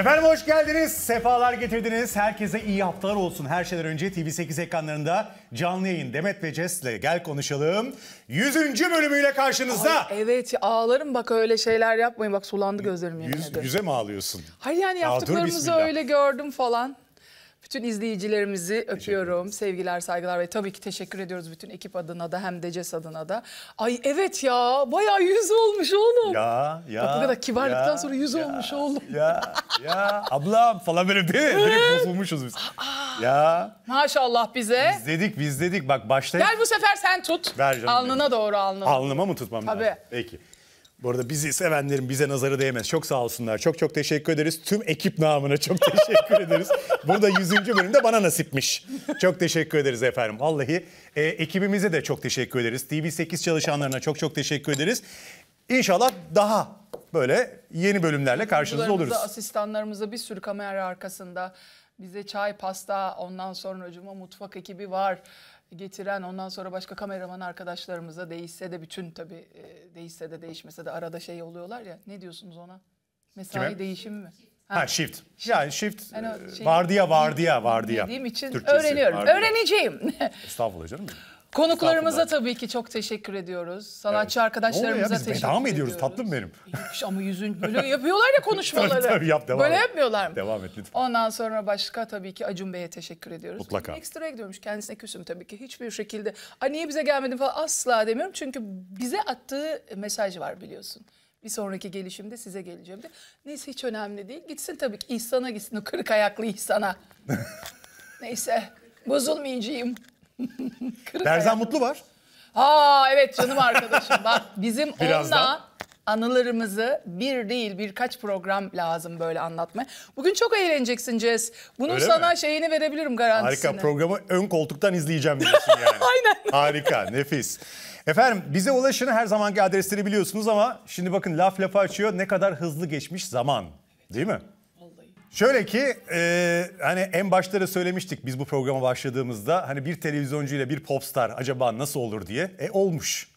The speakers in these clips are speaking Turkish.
Efendim hoş geldiniz, sefalar getirdiniz. Herkese iyi haftalar olsun. Her şeyden önce TV8 ekranlarında canlı yayın Demet ve Ces'le gel konuşalım. yüzüncü bölümüyle karşınızda. Ay, evet ağlarım bak öyle şeyler yapmayın. Bak sulandı gözlerim. Yüz, yüze mi ağlıyorsun? Hayır yani Aa, dur, yaptıklarımızı öyle gördüm falan. Bütün izleyicilerimizi öpüyorum. Sevgiler, saygılar ve tabii ki teşekkür ediyoruz bütün ekip adına da hem de adına da. Ay evet ya bayağı yüz olmuş oğlum. Ya ya. Bak bu kadar kibarlıktan ya, sonra yüz olmuş oğlum. Ya ya ablam falan böyle değil bozulmuşuz biz. ya. Maşallah bize. Biz dedik biz dedik bak başlayalım. Gel bu sefer sen tut. Ver canım. Alnına benim. doğru alnına. Alnıma mı tutmam tabii. lazım? Tabii. Peki. Bu arada bizi sevenlerin bize nazarı değmez. Çok sağ olsunlar. Çok çok teşekkür ederiz. Tüm ekip namına çok teşekkür ederiz. Burada 100. bölümde bana nasipmiş. Çok teşekkür ederiz efendim. Vallahi e, ekibimize de çok teşekkür ederiz. TV8 çalışanlarına çok çok teşekkür ederiz. İnşallah daha böyle yeni bölümlerle karşınızda oluruz. Asistanlarımıza bir sürü kamera arkasında bize çay, pasta, ondan sonra mutfak ekibi var getiren ondan sonra başka kameraman arkadaşlarımıza değişse de bütün tabii e, değişse de değişmese de arada şey oluyorlar ya ne diyorsunuz ona? Mesai Kime? değişimi mi? Ha, ha shift. Yani shift yani e, şey, vardiya vardiya vardiya. Dediğim için Türkçesi, öğreniyorum. Vardiya. Öğreneceğim. Estağfurullah canım. Konuklarımıza tabii ki çok teşekkür ediyoruz. Sanatçı arkadaşlarımıza ya, teşekkür ediyoruz. Devam ediyoruz tatlım benim. Hiç, ama yüzün böyle yapıyorlar ya konuşmaları. tabii, tabii yap devam Böyle et. yapmıyorlar mı? Devam et lütfen. Ondan sonra başka tabii ki Acun Bey'e teşekkür ediyoruz. Mutlaka. Ekstra'ya gidiyormuş kendisine küsüm tabii ki. Hiçbir şekilde Ay niye bize gelmedin falan asla demiyorum. Çünkü bize attığı mesaj var biliyorsun. Bir sonraki gelişimde size geleceğim de. Neyse hiç önemli değil. Gitsin tabii ki İhsan'a gitsin o kırık ayaklı İhsan'a. Neyse bozulmayacağım. Berzan Mutlu var. Aa evet canım arkadaşım. Bak bizim onunla anılarımızı bir değil birkaç program lazım böyle anlatmaya. Bugün çok eğleneceksin Cez. Bunun Öyle sana mi? şeyini verebilirim garantisini. Harika programı ön koltuktan izleyeceğim diyorsun yani. Aynen. Harika nefis. Efendim bize ulaşın her zamanki adresleri biliyorsunuz ama şimdi bakın laf lafa açıyor ne kadar hızlı geçmiş zaman değil mi? Şöyle ki e, hani en başta da söylemiştik biz bu programa başladığımızda hani bir televizyoncu ile bir popstar acaba nasıl olur diye. E olmuş.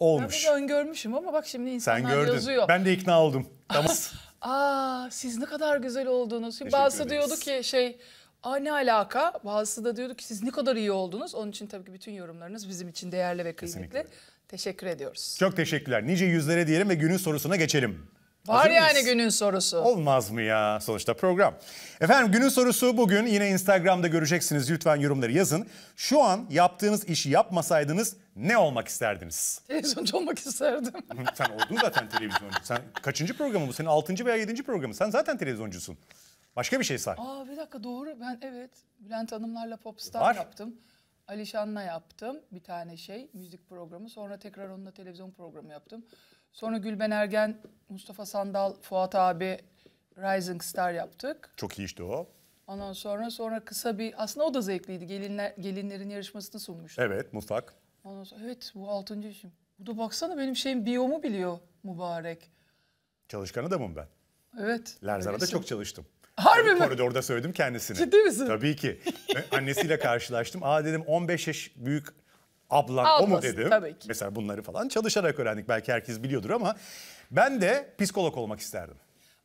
Olmuş. Ben bunu öngörmüşüm ama bak şimdi insanlar Sen yazıyor. Ben de ikna oldum. Tamam. Aa siz ne kadar güzel oldunuz. Şimdi bazısı diyordu ki şey Aa, ne alaka? Bazısı da diyordu ki siz ne kadar iyi oldunuz. Onun için tabii ki bütün yorumlarınız bizim için değerli ve kıymetli. Kesinlikle. Teşekkür ediyoruz. Çok teşekkürler. Nice yüzlere diyelim ve günün sorusuna geçelim. Var yani günün sorusu. Olmaz mı ya sonuçta program. Efendim günün sorusu bugün yine Instagram'da göreceksiniz. Lütfen yorumları yazın. Şu an yaptığınız işi yapmasaydınız ne olmak isterdiniz? Televizyoncu olmak isterdim. Sen oldun zaten televizyoncu. Sen kaçıncı programı bu? Senin altıncı veya yedinci programı. Sen zaten televizyoncusun. Başka bir şey say. Aa bir dakika doğru. Ben evet Bülent Hanımlarla Popstar Var. yaptım. Alişan'la yaptım bir tane şey müzik programı. Sonra tekrar onunla televizyon programı yaptım. Sonra Gülben Ergen, Mustafa Sandal, Fuat abi Rising Star yaptık. Çok iyi işte o. Ondan sonra sonra kısa bir aslında o da zevkliydi. Gelinler gelinlerin yarışmasını sunmuştu. Evet, mutfak. Ondan sonra evet bu altıncı işim. Bu da baksana benim şeyim biyomu biliyor mübarek. da mı ben. Evet. Lerzana'da çok çalıştım. Harbi Tabii hani mi? Koridorda söyledim kendisine. Ciddi misin? Tabii ki. Annesiyle karşılaştım. Aa dedim 15 yaş büyük ablan Ablası, o mu dedim. Tabii ki. Mesela bunları falan çalışarak öğrendik. Belki herkes biliyordur ama ben de psikolog olmak isterdim.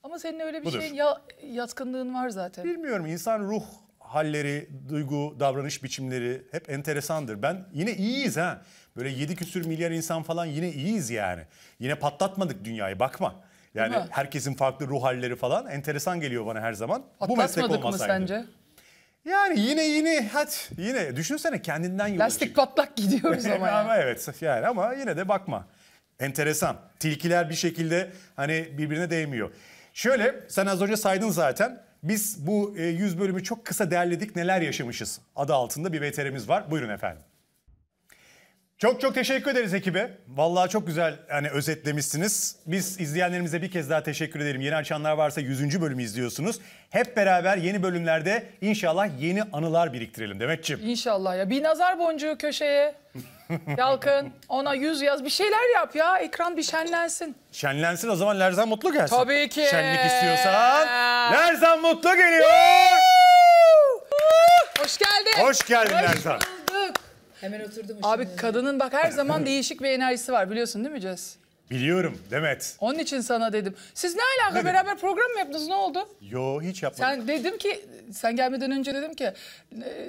Ama senin öyle bir Budur. şeyin ya, yatkınlığın var zaten. Bilmiyorum insan ruh halleri, duygu, davranış biçimleri hep enteresandır. Ben yine iyiyiz ha. Böyle yedi küsür milyar insan falan yine iyiyiz yani. Yine patlatmadık dünyayı bakma. Yani herkesin farklı ruh halleri falan enteresan geliyor bana her zaman. Bu meslek olmasaydı. mı sence? Yani yine yine hadi yine düşünsene kendinden yıldır. Lastik patlak gidiyoruz ama yani. ama evet yani ama yine de bakma. Enteresan. Tilkiler bir şekilde hani birbirine değmiyor. Şöyle sen az önce saydın zaten. Biz bu 100 e, bölümü çok kısa derledik neler yaşamışız adı altında bir veterimiz var. Buyurun efendim. Çok çok teşekkür ederiz ekibe. Vallahi çok güzel yani özetlemişsiniz. Biz izleyenlerimize bir kez daha teşekkür ederim. Yeni açanlar varsa 100. bölümü izliyorsunuz. Hep beraber yeni bölümlerde inşallah yeni anılar biriktirelim Demetciğim. İnşallah ya. Bir nazar boncuğu köşeye. Yalkın ona yüz yaz bir şeyler yap ya ekran bir şenlensin. Şenlensin o zaman Lerzan Mutlu gelsin. Tabii ki. Şenlik istiyorsan Lerzan Mutlu geliyor. Hoş geldin. Hoş geldin Lerzan. Hemen oturdum. Abi kadının bak her zaman değişik bir enerjisi var biliyorsun değil mi Cez? Biliyorum Demet. Onun için sana dedim. Siz ne alaka Dedim. beraber program mı yaptınız ne oldu? Yo hiç yapmadım. Sen dedim ki sen gelmeden önce dedim ki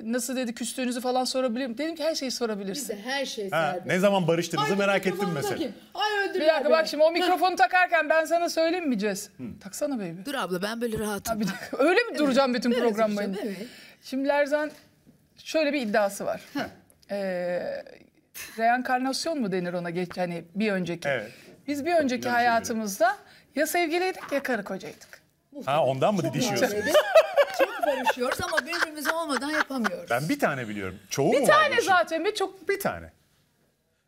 nasıl dedi küstüğünüzü falan sorabilirim. Dedim ki her şeyi sorabilirsin. Bize her şey Ha, ne zaman barıştığınızı merak ettim mesela. Ay öldürme. Bir dakika bak şimdi o mikrofonu takarken ben sana söyleyeyim mi Cez? Taksana baby. Dur abla ben böyle rahatım. abi. Öyle mi duracağım bütün program boyunca? Evet. Şimdi Lerzan şöyle bir iddiası var e, reenkarnasyon mu denir ona geç hani bir önceki. Evet. Biz bir önceki Gerçekten. hayatımızda ya sevgiliydik ya karı kocaydık. Ha ondan mı didişiyorsunuz? çok barışıyoruz ama birbirimize olmadan yapamıyoruz. Ben bir tane biliyorum. Çoğu bir mu var? Bir tane zaten bir çok bir tane.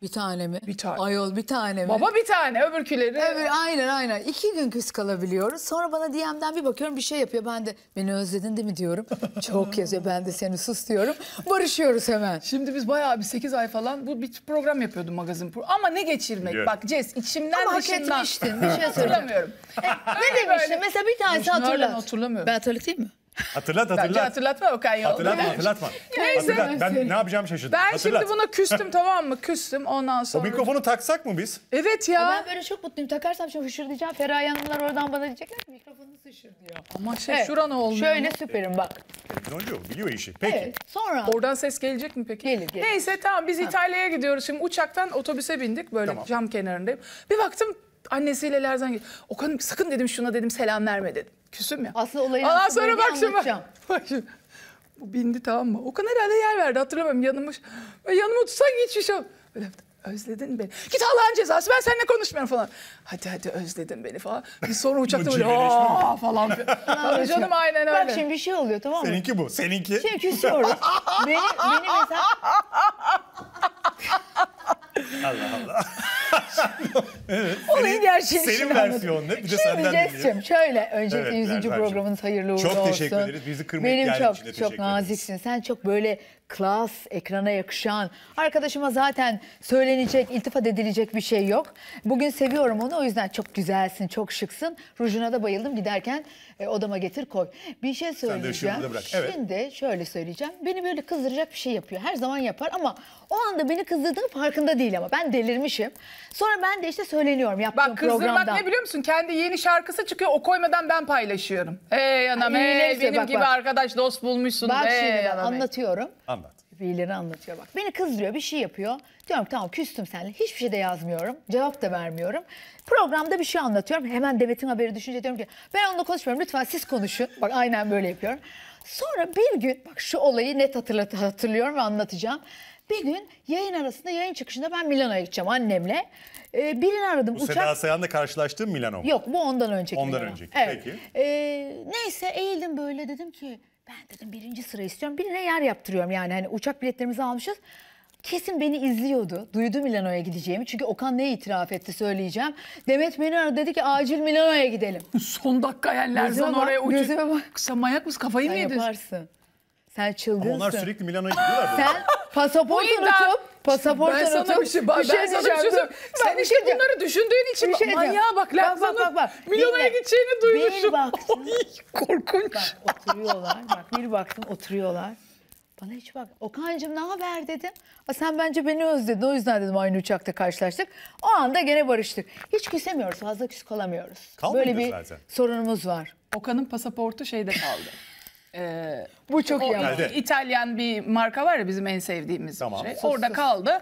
Bir tane mi? Bir tane. Ayol bir tane mi? Baba bir tane öbürküleri. Öbür, aynen aynen. İki gün küs kalabiliyoruz. Sonra bana DM'den bir bakıyorum bir şey yapıyor. Ben de beni özledin değil mi diyorum. Çok yazıyor ben de seni sus diyorum. Barışıyoruz hemen. Şimdi biz bayağı bir 8 ay falan bu bir program yapıyordum magazin. Pro Ama ne geçirmek? Evet. Bak Cez içimden Ama dışından. Ama hak şey etmiştin. Bir şey hatırlamıyorum. e, ne demiştin? Mesela bir tanesi hatırlat. Hatırlamıyorum. Ben hatırlatayım mı? Hatırlat hatırlat. Bence hatırlatma Okan Yol. Hatırlatma hatırlatma. Neyse. Hatırlat. Ben ne yapacağım şaşırdım. Ben hatırlat. şimdi buna küstüm tamam mı? Küstüm ondan sonra. O mikrofonu taksak mı biz? Evet ya. Ama e ben böyle çok mutluyum. Takarsam şimdi hışırdayacağım. Feraye Hanımlar oradan bana diyecekler ki mikrofonunu hışır Ama şey evet. ne olmuyor. Şöyle süperim bak. Televizyoncu biliyor işi. Peki. Evet, sonra. Oradan ses gelecek mi peki? Gelir gelir. Neyse tamam biz İtalya'ya gidiyoruz. Şimdi uçaktan otobüse bindik. Böyle tamam. cam kenarındayım. Bir baktım annesiyle Lerzan gidiyor. Okan'ım sakın dedim şuna dedim selam verme dedim. Küsüm ya. Aslında olayı Aa, sonra bak şimdi. Bak şimdi. Bu bindi tamam mı? Okan herhalde yer verdi hatırlamıyorum yanımış. Ve yanıma tutsan geçmiş o. Böyle Özledin beni. Git Allah'ın cezası ben seninle konuşmuyorum falan. Hadi hadi özledin beni falan. Biz sonra uçakta böyle aa falan. Tabii canım aynen öyle. Bak şimdi bir şey oluyor tamam mı? Seninki bu. Seninki. Şimdi şey, küsüyoruz. benim benim mesela Evet. Olayın senin, gerçeğini Senin şimdi versiyonunu bir de senden dinleyelim. Cescim şöyle öncelikle evet, 100. Berbercim. programınız hayırlı uğurlu olsun. Çok teşekkür ederiz. Bizi kırmayıp Benim çok, için de çok naziksin. Sen çok böyle klas, ekrana yakışan. Arkadaşıma zaten söylenecek, iltifat edilecek bir şey yok. Bugün seviyorum onu o yüzden çok güzelsin, çok şıksın. Rujuna da bayıldım giderken e, odama getir koy. Bir şey söyleyeceğim. Sen de bırak. Evet. Şimdi şöyle söyleyeceğim. Beni böyle kızdıracak bir şey yapıyor. Her zaman yapar ama o anda beni kızdırdığının farkında değil ama. Ben delirmişim. Sonra ben de işte söyleniyorum yaptığım Bak programda. kızdırmak ne biliyor musun? Kendi yeni şarkısı çıkıyor o koymadan ben paylaşıyorum. Hey anam hey benim bak, gibi bak. arkadaş dost bulmuşsun. Bak hey, şimdi ben anlatıyorum. Anlat. Birileri anlatıyor bak. Beni kızdırıyor bir şey yapıyor. Diyorum tamam küstüm seninle. Hiçbir şey de yazmıyorum. Cevap da vermiyorum. Programda bir şey anlatıyorum. Hemen Demet'in haberi düşünce diyorum ki ben onunla konuşmuyorum. Lütfen siz konuşun. Bak aynen böyle yapıyorum. Sonra bir gün bak şu olayı net hatırlat hatırlıyorum ve anlatacağım. Bir gün yayın arasında yayın çıkışında ben Milano'ya gideceğim annemle. Ee, birini aradım. Bu uçak... Seda Sayan'la karşılaştığın Milano mu? Yok bu ondan önceki Ondan Milano. önceki evet. peki. Ee, neyse eğildim böyle dedim ki ben dedim birinci sıra istiyorum. Birine yer yaptırıyorum yani hani uçak biletlerimizi almışız. Kesin beni izliyordu. Duydu Milano'ya gideceğimi. Çünkü Okan ne itiraf etti söyleyeceğim. Demet beni aradı dedi ki acil Milano'ya gidelim. Son dakika yerler. Gözüme oraya ucu... gözüme bak. Sen manyak mısın? Kafayı mı yedin? yaparsın. Sen çılgınsın. Ama onlar sürekli Milano'ya gidiyorlar. Sen pasaport unutup pasaport ben sana bir şey, ben, bir şey ben sana bir şey Sen işte şey bunları düşündüğün için bir şey manyağa bak Lafzan'ın bak, bak, bak. Milano'ya gideceğini duymuşum. Bir baktım. Oy, korkunç. Bak, oturuyorlar. Bak bir baktım oturuyorlar. Bana hiç bak. Okan'cığım ne haber dedim. A, sen bence beni özledin. O yüzden dedim aynı uçakta karşılaştık. O anda gene barıştık. Hiç küsemiyoruz. Fazla küs kalamıyoruz. Kalmıyor Böyle bir zaten. sorunumuz var. Okan'ın pasaportu şeyde kaldı. Ee, bu çok iyi. İtalyan bir marka var ya bizim en sevdiğimiz tamam. şey. orada kaldı.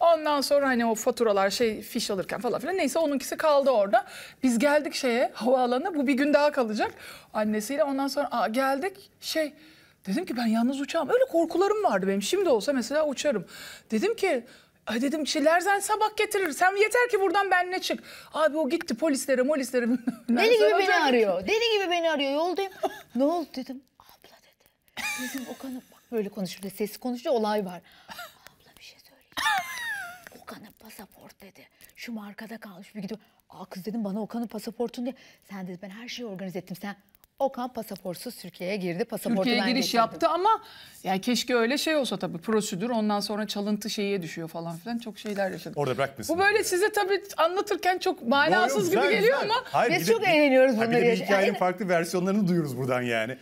Ondan sonra hani o faturalar şey fiş alırken falan filan neyse onunkisi kaldı orada. Biz geldik şeye havaalanına bu bir gün daha kalacak annesiyle. Ondan sonra aa, geldik şey dedim ki ben yalnız uçağım. Öyle korkularım vardı benim. Şimdi olsa mesela uçarım. Dedim ki Ay dedim işte Lerzen sabah getirir. Sen yeter ki buradan benle çık. Abi o gitti polislere molislere. Deli gibi beni arıyor. Deli gibi beni arıyor. Yoldayım. ne oldu dedim. Bizim Okan'a bak böyle konuşuyor. Sesi konuşuyor olay var. Abla bir şey söyleyeceğim. Okan'a pasaport dedi. Şu markada kalmış bir gidiyor. Aa kız dedim bana Okan'ın pasaportunu diye. Sen dedi ben her şeyi organize ettim. Sen Okan pasaportsuz Türkiye'ye girdi. Pasaportu Türkiye'ye giriş getirdim. yaptı ama yani keşke öyle şey olsa tabii prosedür ondan sonra çalıntı şeye düşüyor falan filan çok şeyler yaşadık. Orada bırakmışsın. Bu böyle yani. size tabii anlatırken çok manasız Doğru, güzel, gibi geliyor güzel. ama Hayır, biz de, çok eğleniyoruz bunları. Bir de bir hikayenin yani... farklı versiyonlarını duyuyoruz buradan yani.